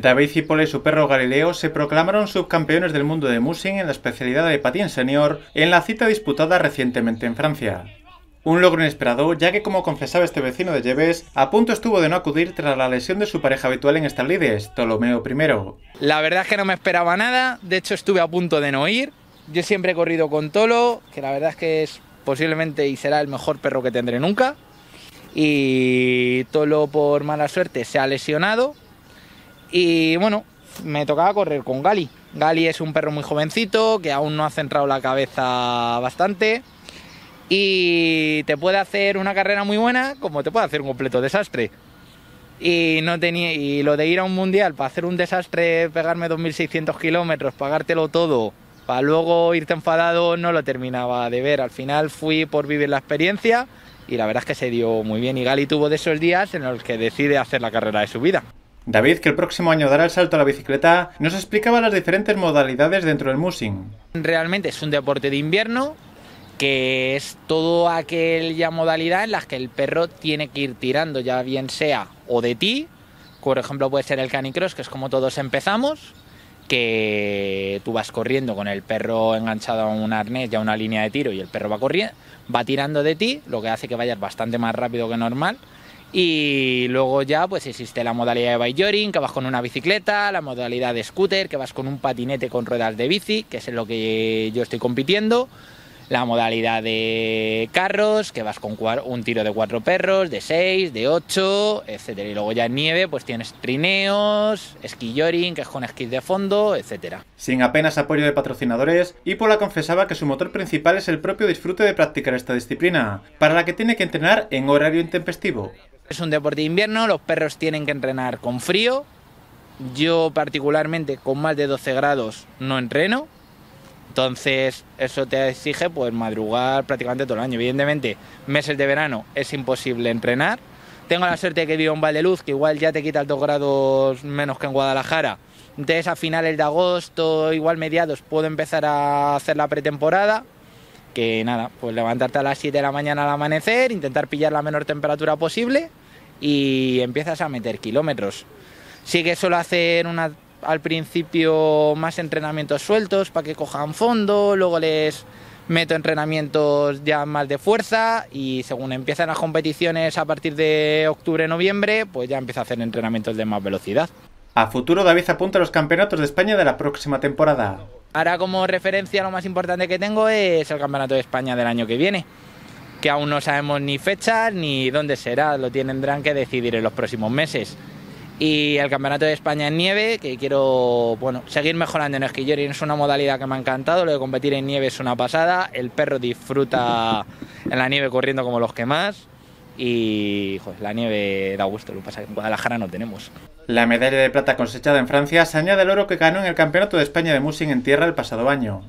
David Cipollet y su perro Galileo se proclamaron subcampeones del mundo de Musing en la especialidad de patín senior en la cita disputada recientemente en Francia. Un logro inesperado, ya que como confesaba este vecino de Lleves, a punto estuvo de no acudir tras la lesión de su pareja habitual en estas lides, Ptolomeo I. La verdad es que no me esperaba nada, de hecho estuve a punto de no ir. Yo siempre he corrido con Tolo, que la verdad es que es posiblemente y será el mejor perro que tendré nunca. Y Tolo por mala suerte se ha lesionado, y bueno, me tocaba correr con Gali. Gali es un perro muy jovencito que aún no ha centrado la cabeza bastante y te puede hacer una carrera muy buena como te puede hacer un completo desastre. Y, no tenía, lo de ir a un mundial para hacer un desastre, pegarme 2.600 kilómetros, pagártelo todo, para luego irte enfadado, no lo terminaba de ver. Al final fui por vivir la experiencia y la verdad es que se dio muy bien. Y Gali tuvo de esos días en los que decide hacer la carrera de su vida. David, que el próximo año dará el salto a la bicicleta, nos explicaba las diferentes modalidades dentro del musing. Realmente es un deporte de invierno que es todo aquella modalidad en la que el perro tiene que ir tirando, ya bien sea o de ti, por ejemplo puede ser el canicross, que es como todos empezamos, que tú vas corriendo con el perro enganchado a un arnés, ya una línea de tiro, y el perro va corriendo, va tirando de ti, lo que hace que vayas bastante más rápido que normal, y luego ya pues existe la modalidad de bike que vas con una bicicleta, la modalidad de scooter, que vas con un patinete con ruedas de bici, que es en lo que yo estoy compitiendo, la modalidad de carros, que vas con un tiro de cuatro perros, de seis, de ocho, etcétera. Y luego ya en nieve, pues tienes trineos, ...ski-joring que es con esquí de fondo, etcétera. Sin apenas apoyo de patrocinadores, Ipola confesaba que su motor principal es el propio disfrute de practicar esta disciplina, para la que tiene que entrenar en horario intempestivo es un deporte de invierno, los perros tienen que entrenar con frío. Yo particularmente con más de 12 grados no entreno. Entonces eso te exige pues madrugar prácticamente todo el año. Evidentemente, meses de verano es imposible entrenar. Tengo la suerte de que vivo en Valdeluz, que igual ya te quita 2 grados menos que en Guadalajara. Entonces a finales de agosto, igual mediados, puedo empezar a hacer la pretemporada que nada, pues levantarte a las 7 de la mañana al amanecer, intentar pillar la menor temperatura posible y empiezas a meter kilómetros. Sí que suelo hacer al principio más entrenamientos sueltos para que cojan fondo, luego les meto entrenamientos ya más de fuerza y según empiezan las competiciones a partir de octubre, noviembre, pues ya empiezo a hacer entrenamientos de más velocidad. A futuro David apunta a los campeonatos de España de la próxima temporada. Ahora como referencia lo más importante que tengo es el Campeonato de España del año que viene, que aún no sabemos ni fecha ni dónde será, lo tendrán que decidir en los próximos meses. Y el Campeonato de España en nieve, que quiero bueno, seguir mejorando en esquillero, es una modalidad que me ha encantado, lo de competir en nieve es una pasada, el perro disfruta en la nieve corriendo como los que más y la nieve da gusto, lo que pasa que en Guadalajara no tenemos. La medalla de plata cosechada en Francia se añade al oro que ganó en el Campeonato de España de Musing en tierra el pasado año.